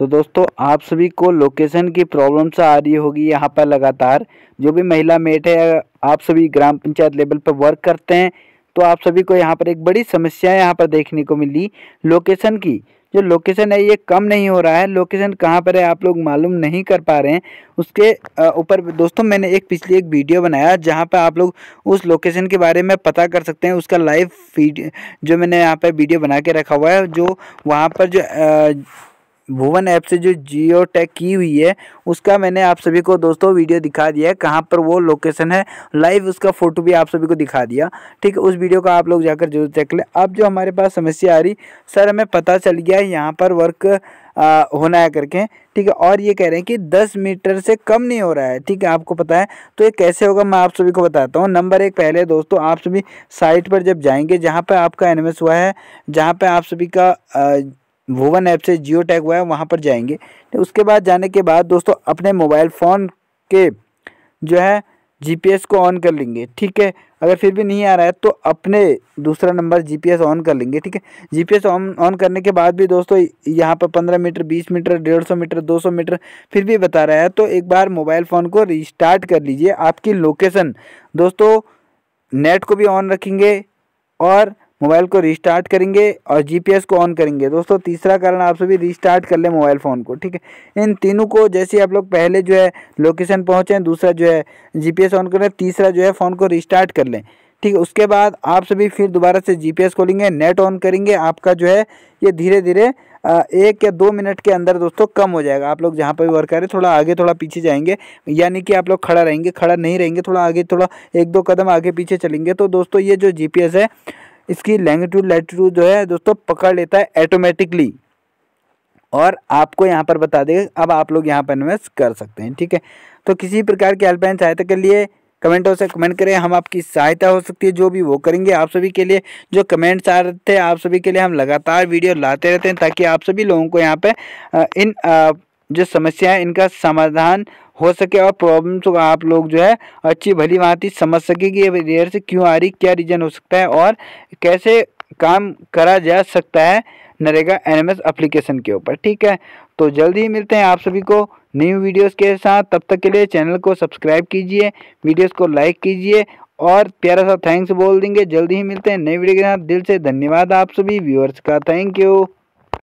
तो दोस्तों आप सभी को लोकेशन की प्रॉब्लम से आ रही होगी यहाँ पर लगातार जो भी महिला मेट है आप सभी ग्राम पंचायत लेवल पर वर्क करते हैं तो आप सभी को यहाँ पर एक बड़ी समस्या यहाँ पर देखने को मिली लोकेशन की जो लोकेशन है ये कम नहीं हो रहा है लोकेशन कहाँ पर है आप लोग मालूम नहीं कर पा रहे हैं उसके ऊपर दोस्तों मैंने एक पिछली एक वीडियो बनाया जहाँ पर आप लोग उस लोकेशन के बारे में पता कर सकते हैं उसका लाइव फीड जो मैंने यहाँ पर वीडियो बना के रखा हुआ है जो वहाँ पर जो आ, भुवन ऐप से जो जियो टैग की हुई है उसका मैंने आप सभी को दोस्तों वीडियो दिखा दिया है कहाँ पर वो लोकेशन है लाइव उसका फ़ोटो भी आप सभी को दिखा दिया ठीक है उस वीडियो का आप लोग जाकर जरूर चेक लें अब जो हमारे पास समस्या आ रही सर हमें पता चल गया है यहाँ पर वर्क आ, होना है करके ठीक है और ये कह रहे हैं कि दस मीटर से कम नहीं हो रहा है ठीक है आपको पता है तो ये कैसे होगा मैं आप सभी को बताता हूँ नंबर एक पहले दोस्तों आप सभी साइट पर जब जाएंगे जहाँ पर आपका एनएमएस हुआ है जहाँ पर आप सभी का आ, भुवन ऐप से जियो टैग हुआ है वहाँ पर जाएंगे तो उसके बाद जाने के बाद दोस्तों अपने मोबाइल फ़ोन के जो है जीपीएस को ऑन कर लेंगे ठीक है अगर फिर भी नहीं आ रहा है तो अपने दूसरा नंबर जीपीएस ऑन कर लेंगे ठीक है जीपीएस ऑन ऑन करने के बाद भी दोस्तों यहाँ पर पंद्रह मीटर बीस मीटर डेढ़ सौ मीटर दो सौ मीटर फिर भी बता रहा है तो एक बार मोबाइल फ़ोन को रिस्टार्ट कर लीजिए आपकी लोकेशन दोस्तों नेट को भी ऑन रखेंगे और मोबाइल को रिस्टार्ट करेंगे और जीपीएस को ऑन करेंगे दोस्तों तीसरा कारण आप सभी रिस्टार्ट कर लें मोबाइल फ़ोन को ठीक है इन तीनों को जैसे आप लोग पहले जो है लोकेशन पहुँचें दूसरा जो है जीपीएस ऑन करें तीसरा जो है फ़ोन को रिस्टार्ट कर लें ठीक है उसके बाद आप सभी फिर दोबारा से जी खोलेंगे नेट ऑन करेंगे आपका जो है ये धीरे धीरे एक या दो मिनट के अंदर दोस्तों कम हो जाएगा आप लोग जहाँ पर वर्क करें थोड़ा आगे थोड़ा पीछे जाएंगे यानी कि आप लोग खड़ा रहेंगे खड़ा नहीं रहेंगे थोड़ा आगे थोड़ा एक दो कदम आगे पीछे चलेंगे तो दोस्तों ये जो जीपीएस है इसकी लैंगिट्यूड लैटीट्यूड जो है दोस्तों पकड़ लेता है ऐटोमेटिकली और आपको यहाँ पर बता देगा अब आप लोग यहाँ पर इन्वेस्ट कर सकते हैं ठीक है तो किसी प्रकार की हेल्पलाइन सहायता के लिए कमेंटों से कमेंट करें हम आपकी सहायता हो सकती है जो भी वो करेंगे आप सभी के लिए जो कमेंट्स आ रहे थे आप सभी के लिए हम लगातार वीडियो लाते रहते हैं ताकि आप सभी लोगों को यहाँ पे इन जो समस्या है इनका समाधान हो सके और प्रॉब्लम को आप लोग जो है अच्छी भली भांति समझ सके कि ये रेयर से क्यों आ रही क्या रीज़न हो सकता है और कैसे काम करा जा सकता है नरेगा एन एप्लीकेशन के ऊपर ठीक है तो जल्दी ही मिलते हैं आप सभी को न्यू वीडियोस के साथ तब तक के लिए चैनल को सब्सक्राइब कीजिए वीडियोस को लाइक कीजिए और प्यारा सा थैंक्स बोल देंगे जल्दी ही मिलते हैं नई वीडियो के साथ दिल से धन्यवाद आप सभी व्यूअर्स का थैंक यू